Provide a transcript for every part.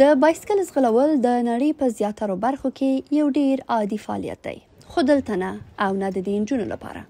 د بایسکل ځغلول د نړۍ په زیاتره برخو کې یو ډیر عادي فعالیت دی خو دلته نه او نه د دینجونو لپاره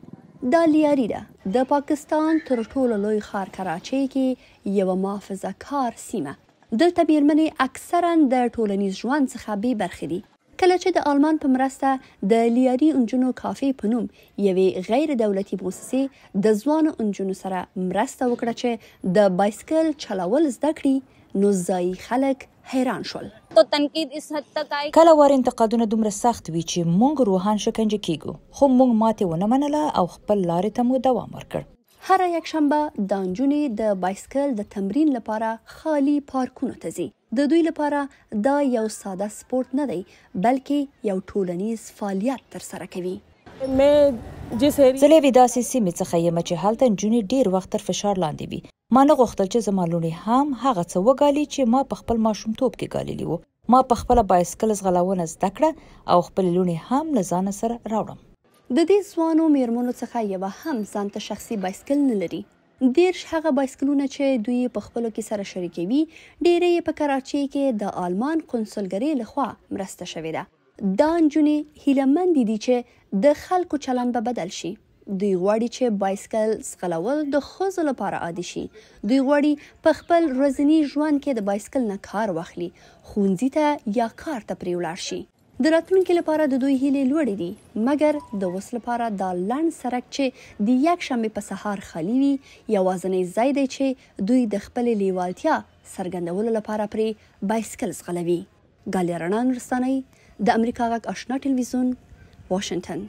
دا لیاری ده د پاکستان تر ټولو لوی ښار کراچۍ کې یو محافظه کار سیمه دلته بیرمنې اکثرا د ټولنیز ژوند څخه بې برخې دي کله چې د آلمان په مرسته د لیاری انجونو کافې په نوم یوې غیر دولتي موسسې د ځوان انجونو سره مرسته وکړه چې د بایسکل چلول زده کړي نو ځایي خلک حیران شول تو تنقید اس حد تک آی کله وار انتقادونه دومره سخت وی چې مونږ روحان شکنجه کیګو خو مونږ ماته ونه منله او خپل لارې ته مو دوام ورکړ هر یک شنبه د انجونې د بایسکل د تمرین لپاره خالی پارکونه ته ځي د دوی لپاره دا یو ساده سپورت نه دی بلکې یو ټولنیز فعالیت تر سره کوي مې زه له داسې سیمې څخه یم چې حالته جونې ډیر وخت تر فشار لاندې وي ما نه غوښتل چې زمالونی هم هغه څه وګالي چې ما په خپل ماشومتوب کې غاللی وو ما په خپل بایسکل زغلونه زده کړه او خپل لونی هم لزان سره راوړم د دې ځوانو میرمنو څخه یو هم ځانته شخصي بایسکل نه لري دیرش هغه بایسکلونه چې دوی په خپلو کې سره شریکوي ډیره یې په کراچۍ کې د آلمان کنسولګری لخوا مرسته شوې ده دا نجونې هیله مند دي چې د خلکو چلند به بدل شي دوی غواړي چې بایسکل څکلول د خوځو لپاره عادي شي دوی غواړي په خپل ورځني ژوند کې د بایسکل نه کار واخلي خونځي ته یا کار ته پریولار شي د راتلونکي لپاره د دوی هیلې لوړې دي مګر د وس لپاره دا لاند سرک چې د یک شنبه په سهار خالي وي یوازنې ځای دی چې دوی د خپل لیوالتیا څرګندولو لپاره پرې بایسکل څکلوي ګالیا رڼان رسنۍ د امریکا غږ آشنا ټلویزیون واشنگټن